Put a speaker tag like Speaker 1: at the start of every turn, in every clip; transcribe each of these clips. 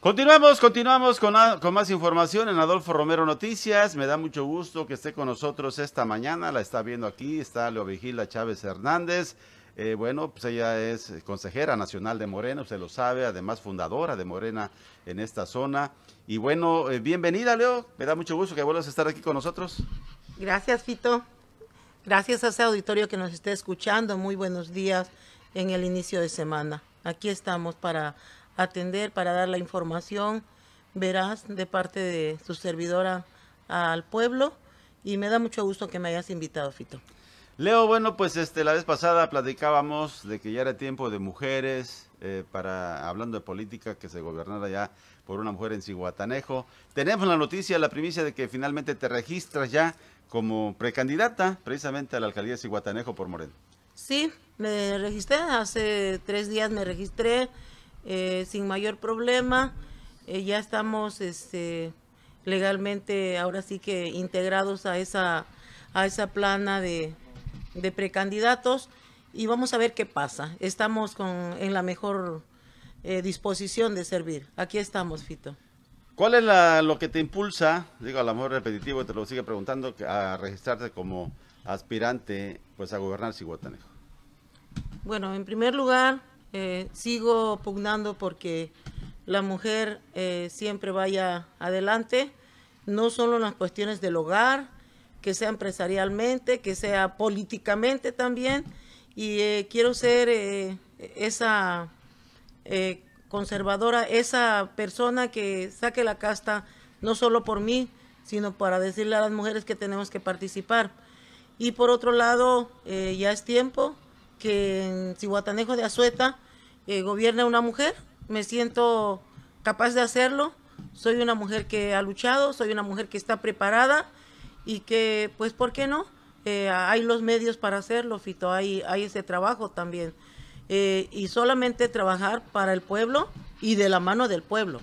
Speaker 1: Continuamos, continuamos con, con, más información en Adolfo Romero Noticias. Me da mucho gusto que esté con nosotros esta mañana. La está viendo aquí, está Leo Vigila Chávez Hernández. Eh, bueno, pues ella es consejera nacional de Morena, usted lo sabe, además fundadora de Morena en esta zona. Y bueno, eh, bienvenida Leo, me da mucho gusto que vuelvas a estar aquí con nosotros.
Speaker 2: Gracias, Fito. Gracias a ese auditorio que nos esté escuchando. Muy buenos días en el inicio de semana. Aquí estamos para atender, para dar la información verás de parte de su servidora al pueblo y me da mucho gusto que me hayas invitado, Fito.
Speaker 1: Leo, bueno, pues este, la vez pasada platicábamos de que ya era tiempo de mujeres, eh, para hablando de política, que se gobernara ya por una mujer en Cihuatanejo. Tenemos la noticia, la primicia de que finalmente te registras ya como precandidata precisamente a la alcaldía de Cihuatanejo por Moreno.
Speaker 2: Sí, me registré, hace tres días me registré, eh, sin mayor problema. Eh, ya estamos este, legalmente ahora sí que integrados a esa, a esa plana de, precandidatos y vamos a ver qué pasa. Estamos con, en la mejor eh, disposición de servir. Aquí estamos, Fito.
Speaker 1: ¿Cuál es lo que te impulsa, digo, a lo mejor repetitivo, te lo sigue preguntando, a registrarte como aspirante pues a gobernar Cihuatanejo?
Speaker 2: Bueno, en primer lugar, eh, sigo pugnando porque la mujer eh, siempre vaya adelante, no solo en las cuestiones del hogar, que sea empresarialmente, que sea políticamente también, y eh, quiero ser esa conservadora, esa persona que saque la casta, no solo por mí, sino para decirle a las mujeres que tenemos que participar. Y por otro lado, ya es tiempo que en Cihuatanejo de Azueta eh, gobierne una mujer. Me siento capaz de hacerlo. Soy una mujer que ha luchado, soy una mujer que está preparada y que, pues, ¿por qué no? Eh, hay los medios para hacerlo, Fito, hay, hay ese trabajo también. Eh, y solamente trabajar para el pueblo y de la mano del pueblo.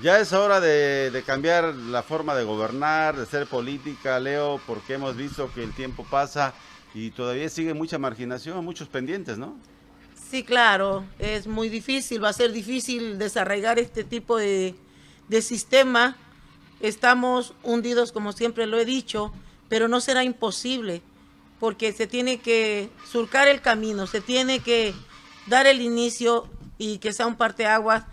Speaker 1: Ya es hora de, de, cambiar la forma de gobernar, de ser política, Leo, porque hemos visto que el tiempo pasa y todavía sigue mucha marginación, muchos pendientes, ¿no?
Speaker 2: Sí, claro, es muy difícil, va a ser difícil desarraigar este tipo de, sistema. Estamos hundidos, como siempre lo he dicho, pero no será imposible, porque se tiene que surcar el camino, se tiene que dar el inicio y que sea un parteaguas,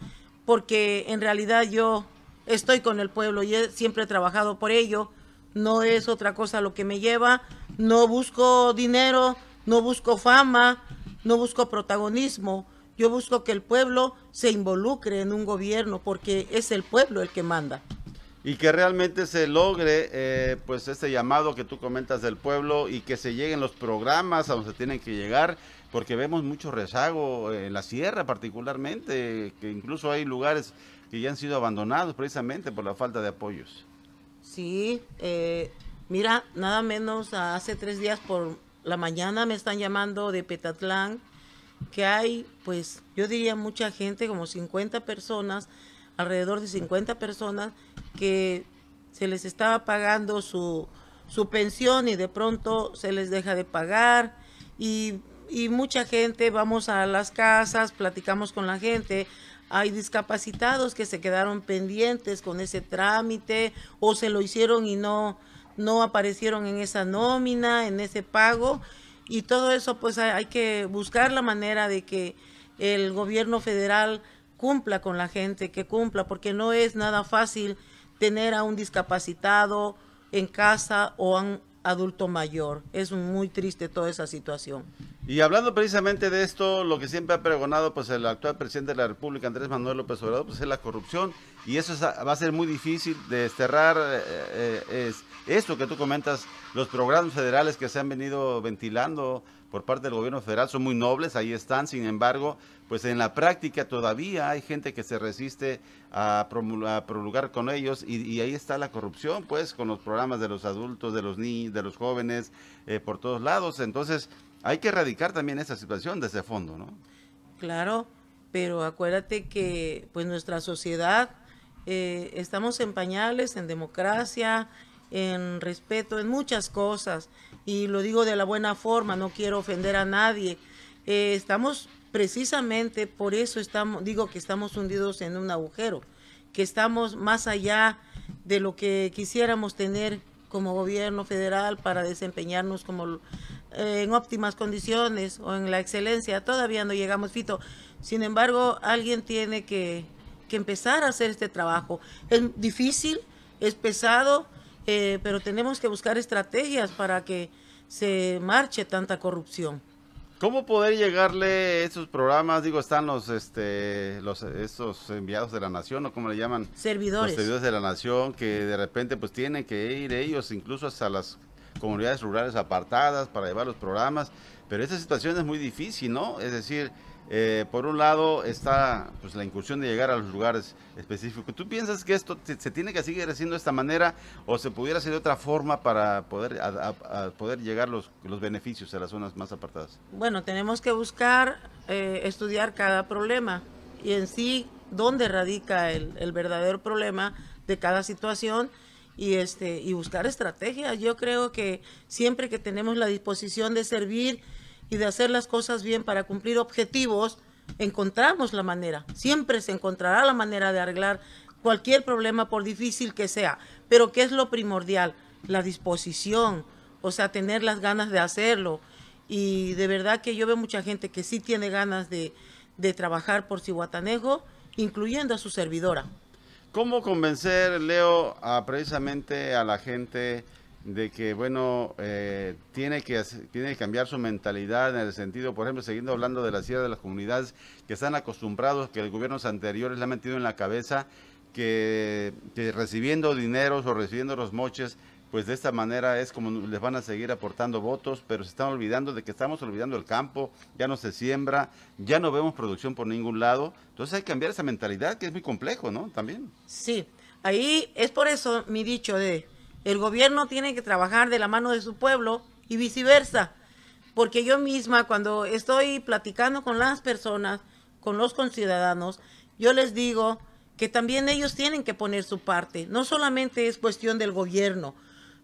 Speaker 2: porque en realidad yo estoy con el pueblo y siempre he trabajado por ello, no es otra cosa lo que me lleva no busco dinero, no busco fama, no busco protagonismo. Yo busco que el pueblo se involucre en un gobierno porque es el pueblo el que manda.
Speaker 1: Y que realmente se logre eh, pues este llamado que tú comentas del pueblo y que se lleguen los programas a donde tienen que llegar porque vemos mucho rezago en la sierra particularmente, que incluso hay lugares que ya han sido abandonados precisamente por la falta de apoyos.
Speaker 2: Sí, eh, Mira, nada menos hace tres días por la mañana me están llamando de Petatlán, que hay, pues yo diría mucha gente, como 50 personas, alrededor de 50 personas, que se les estaba pagando su, su pensión y de pronto se les deja de pagar y mucha gente, vamos a las casas, platicamos con la gente, hay discapacitados que se quedaron pendientes con ese trámite o se lo hicieron y no no aparecieron en esa nómina, en ese pago, y todo eso pues hay, que buscar la manera de que el gobierno federal cumpla con la gente, que cumpla, porque no es nada fácil tener a un discapacitado en casa o a un, adulto mayor. Es muy triste toda esa situación.
Speaker 1: Y hablando precisamente de esto, lo que siempre ha pregonado pues el actual presidente de la República, Andrés Manuel López Obrador, pues es la corrupción y eso va a ser muy difícil de desterrar eh, eh, es esto que tú comentas, los programas federales que se han venido ventilando, por parte del gobierno federal son muy nobles, ahí están, sin embargo, pues en la práctica todavía hay gente que se resiste a, prolongar con ellos y, ahí está la corrupción, pues con los programas de los adultos, de los niños, de los jóvenes, eh, por todos lados. Entonces, hay que erradicar también esa situación desde fondo, ¿no?
Speaker 2: Claro, pero acuérdate que pues nuestra sociedad eh, estamos en en democracia, en respeto, en muchas cosas, y lo digo de la buena forma, no quiero ofender a nadie. Eh, estamos precisamente por eso estamos, digo que estamos hundidos en un agujero, que estamos más allá de lo que quisiéramos tener como gobierno federal para desempeñarnos como eh, en óptimas condiciones o en la excelencia. Todavía no llegamos, Fito. Sin embargo, alguien tiene que, que empezar a hacer este trabajo. Es difícil, es pesado, eh, pero tenemos que buscar estrategias para que se marche tanta corrupción.
Speaker 1: ¿Cómo poder llegarle esos programas? Digo, están los, este, los, estos enviados de la nación, o como le llaman. Servidores. Los servidores de la nación, que de repente pues tienen que ir ellos incluso hasta las comunidades rurales apartadas para llevar los programas. Pero esta situación es muy difícil, ¿no? Es decir, eh, por un lado está pues, la incursión de llegar a los lugares específicos. ¿Tú piensas que esto se tiene que seguir haciendo de esta manera o se pudiera hacer de otra forma para poder, poder llegar los, beneficios a las zonas más apartadas?
Speaker 2: Bueno, tenemos que buscar eh, estudiar cada problema y en sí dónde radica el, el, verdadero problema de cada situación y, este, y buscar estrategias. Yo creo que siempre que tenemos la disposición de servir, y de hacer las cosas bien para cumplir objetivos, encontramos la manera. Siempre se encontrará la manera de arreglar cualquier problema, por difícil que sea. Pero ¿qué es lo primordial? La disposición, o sea, tener las ganas de hacerlo. Y de verdad que yo veo mucha gente que sí tiene ganas de, de trabajar por Cihuatanejo, incluyendo a su servidora.
Speaker 1: ¿Cómo convencer, Leo, a precisamente a la gente de que, bueno, eh, tiene, que, tiene que cambiar su mentalidad en el sentido, por ejemplo, siguiendo hablando de la sierra de las comunidades que están acostumbrados, que el gobiernos anteriores le han metido en la cabeza que, que recibiendo dineros o recibiendo los moches, pues de esta manera es como les van a seguir aportando votos, pero se están olvidando de que estamos olvidando el campo, ya no se siembra, ya no vemos producción por ningún lado. Entonces hay que cambiar esa mentalidad que es muy complejo, ¿no? También. Sí, ahí es por eso
Speaker 2: mi dicho de el gobierno tiene que trabajar de la mano de su pueblo y viceversa. Porque yo misma, cuando estoy platicando con las personas, con los conciudadanos, yo les digo que también ellos tienen que poner su parte. No solamente es cuestión del gobierno.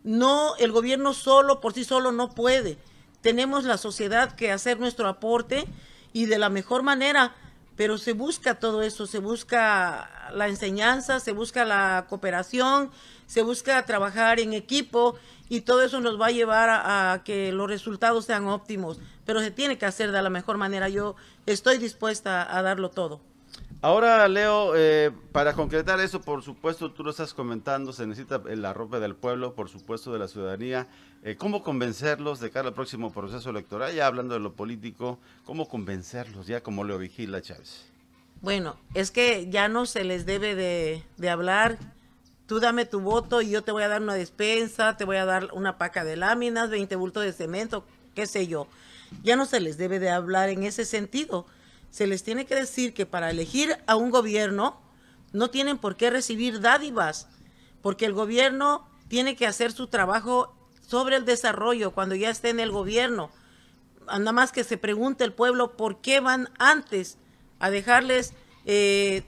Speaker 2: No, el gobierno solo, por sí solo, no puede. Tenemos la sociedad que hacer nuestro aporte y de la mejor manera pero se busca todo eso, se busca la enseñanza, se busca la cooperación, se busca trabajar en equipo y todo eso nos va a llevar a, que los resultados sean óptimos, pero se tiene que hacer de la mejor manera. Yo estoy dispuesta a darlo todo.
Speaker 1: Ahora, Leo, eh, para concretar eso, por supuesto, tú lo estás comentando, se necesita la ropa del pueblo, por supuesto, de la ciudadanía. Eh, ¿Cómo convencerlos de cara al próximo proceso electoral? Ya hablando de lo político, ¿cómo convencerlos ya como Leo vigila Chávez?
Speaker 2: Bueno, es que ya no se les debe de, de hablar. Tú dame tu voto y yo te voy a dar una despensa, te voy a dar una paca de láminas, 20 bultos de cemento, qué sé yo. Ya no se les debe de hablar en ese sentido se les tiene que decir que para elegir a un gobierno no tienen por qué recibir dádivas, porque el gobierno tiene que hacer su trabajo sobre el desarrollo cuando ya esté en el gobierno. Nada más que se pregunte el pueblo por qué van antes a dejarles, eh,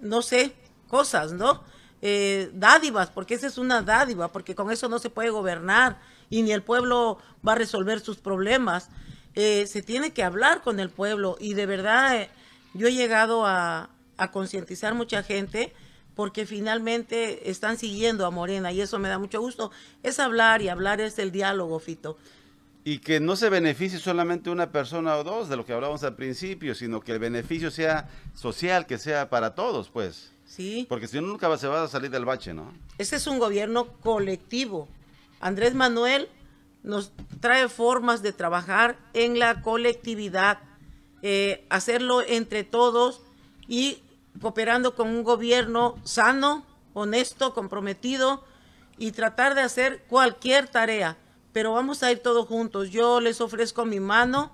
Speaker 2: no sé, cosas, ¿no? Eh, dádivas, porque esa es una dádiva, porque con eso no se puede gobernar y ni el pueblo va a resolver sus problemas. Eh, se tiene que hablar con el pueblo y de verdad eh, yo he llegado a, a concientizar mucha gente porque finalmente están siguiendo a Morena y eso me da mucho gusto. Es hablar y hablar es el diálogo, Fito
Speaker 1: y que no se beneficie solamente una persona o dos de lo que hablábamos al principio, sino que el beneficio sea social, que sea para todos, pues. Sí. Porque si no, nunca se va a salir del bache, ¿no? Este es
Speaker 2: un gobierno colectivo. Andrés Manuel nos trae formas de trabajar en la colectividad, eh, hacerlo entre todos y cooperando con un gobierno sano, honesto, comprometido y tratar de hacer cualquier tarea. Pero vamos a ir todos juntos. Yo les ofrezco mi mano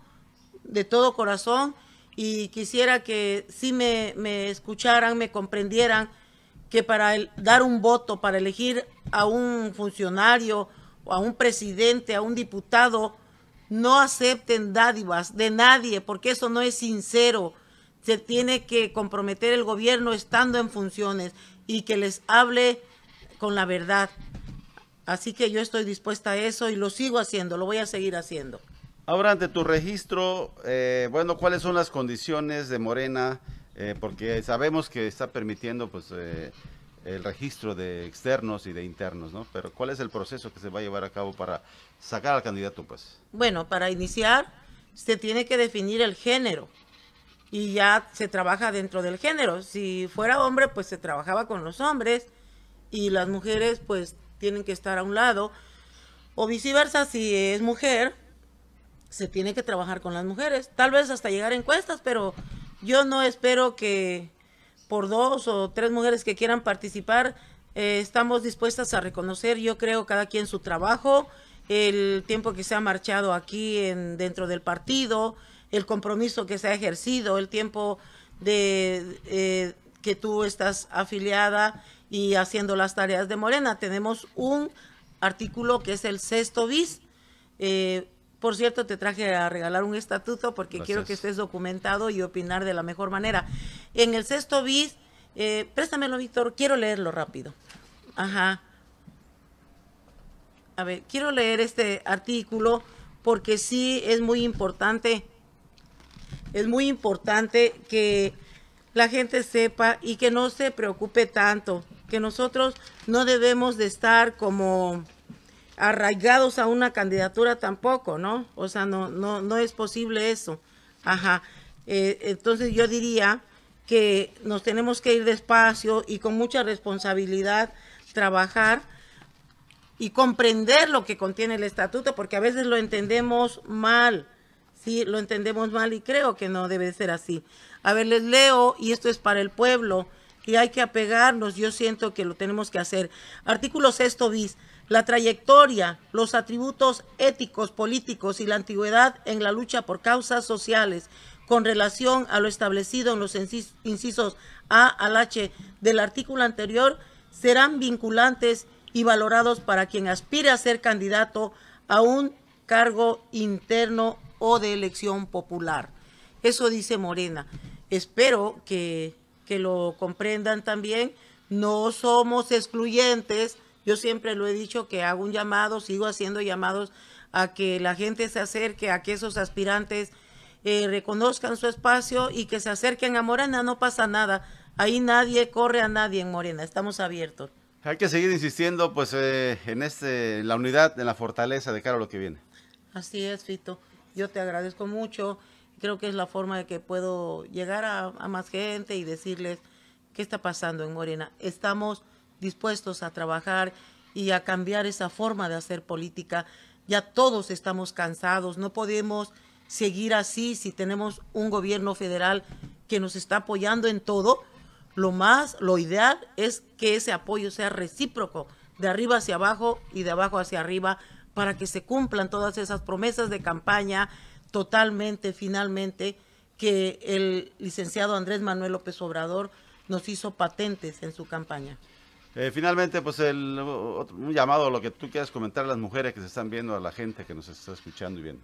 Speaker 2: de todo corazón y quisiera que si me, escucharan, me comprendieran que para dar un voto, para elegir a un funcionario, a un presidente, a un diputado, no acepten dádivas de nadie, porque eso no es sincero. Se tiene que comprometer el gobierno estando en funciones y que les hable con la verdad. Así que yo estoy dispuesta a eso y lo sigo haciendo, lo voy a seguir haciendo.
Speaker 1: Ahora, ante tu registro, eh, bueno, ¿cuáles son las condiciones de Morena? Eh, porque sabemos que está permitiendo, pues... Eh, el registro de externos y de internos, ¿no? Pero ¿cuál es el proceso que se va a llevar a cabo para sacar al candidato, pues?
Speaker 2: Bueno, para iniciar se tiene que definir el género y ya se trabaja dentro del género. Si fuera hombre, pues se trabajaba con los hombres y las mujeres, pues tienen que estar a un lado. O viceversa, si es mujer, se tiene que trabajar con las mujeres. Tal vez hasta llegar a encuestas, pero yo no espero que por dos o tres mujeres que quieran participar, eh, estamos dispuestas a reconocer, yo creo, cada quien su trabajo, el tiempo que se ha marchado aquí en, dentro del partido, el compromiso que se ha ejercido, el tiempo de eh, que tú estás afiliada y haciendo las tareas de Morena. Tenemos un artículo que es el sexto bis. Eh, por cierto, te traje a regalar un estatuto porque quiero que estés documentado y opinar de la mejor manera. En el sexto bis, eh, préstamelo, Víctor, quiero leerlo rápido. Ajá. A ver, quiero leer este artículo porque sí es muy importante, es muy importante que la gente sepa y que no se preocupe tanto, que nosotros no debemos de estar como arraigados a una candidatura tampoco, ¿no? O sea, no, no, no es posible eso. Ajá. Eh, entonces yo diría que nos tenemos que ir despacio y con mucha responsabilidad trabajar y comprender lo que contiene el estatuto, porque a veces lo entendemos mal, sí, lo entendemos mal y creo que no debe ser así. A ver, les leo, y esto es para el pueblo, y hay que apegarnos, yo siento que lo tenemos que hacer. Artículo sexto bis la trayectoria, los atributos éticos, políticos y la antigüedad en la lucha por causas sociales con relación a lo establecido en los incisos A al H del artículo anterior serán vinculantes y valorados para quien aspire a ser candidato a un cargo interno o de elección popular. Eso dice Morena. Espero que, que lo comprendan también. No somos excluyentes yo siempre lo he dicho que hago un llamado, sigo haciendo llamados a que la gente se acerque, a que esos aspirantes eh, reconozcan su espacio y que se acerquen a Morena, no pasa nada. Ahí nadie corre a nadie en Morena, estamos abiertos.
Speaker 1: Hay que seguir insistiendo pues eh, en este la unidad, en la fortaleza de cara a lo que viene.
Speaker 2: Así es, Fito. Yo te agradezco mucho. Creo que es la forma de que puedo llegar a, a más gente y decirles qué está pasando en Morena. Estamos dispuestos a trabajar y a cambiar esa forma de hacer política. Ya todos estamos cansados, no podemos seguir así si tenemos un gobierno federal que nos está apoyando en todo. Lo más, lo ideal es que ese apoyo sea recíproco, de arriba hacia abajo y de abajo hacia arriba, para que se cumplan todas esas promesas de campaña totalmente, finalmente, que el licenciado Andrés Manuel López Obrador nos hizo patentes en su campaña.
Speaker 1: Eh, finalmente, pues el, un llamado a lo que tú quieras comentar a las mujeres que se están viendo, a la gente que nos está escuchando y viendo.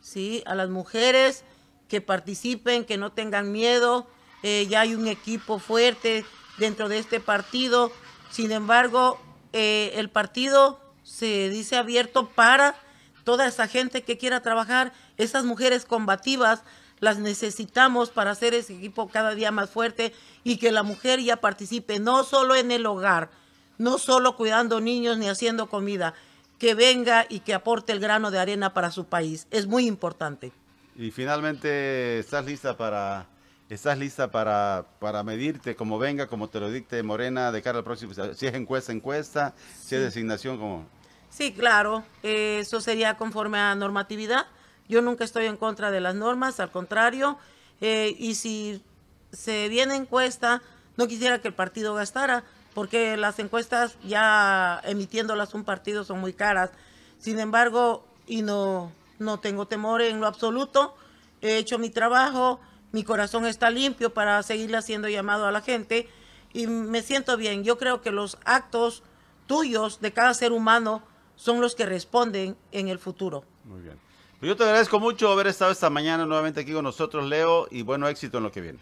Speaker 2: Sí, a las mujeres que participen, que no tengan miedo. Eh, ya hay un equipo fuerte dentro de este partido. Sin embargo, eh, el partido se dice abierto para toda esa gente que quiera trabajar, esas mujeres combativas, las necesitamos para hacer ese equipo cada día más fuerte y que la mujer ya participe no solo en el hogar, no solo cuidando niños ni haciendo comida, que venga y que aporte el grano de arena para su país. Es muy importante.
Speaker 1: Y finalmente, ¿estás lista para para, para medirte como venga, como te lo dicte Morena de cara al próximo? Si es encuesta, encuesta, si es designación, como...
Speaker 2: Sí, claro, eso sería conforme a normatividad yo nunca estoy en contra de las normas, al contrario. Eh, y si se viene encuesta, no quisiera que el partido gastara, porque las encuestas ya emitiéndolas un partido son muy caras. Sin embargo, y no, no tengo temor en lo absoluto, he hecho mi trabajo, mi corazón está limpio para seguirle haciendo llamado a la gente y me siento bien. Yo creo que los actos tuyos de cada ser humano son los que responden en el futuro.
Speaker 1: Muy bien. Yo te agradezco mucho haber estado esta mañana nuevamente aquí con nosotros, Leo, y bueno, éxito en lo que viene.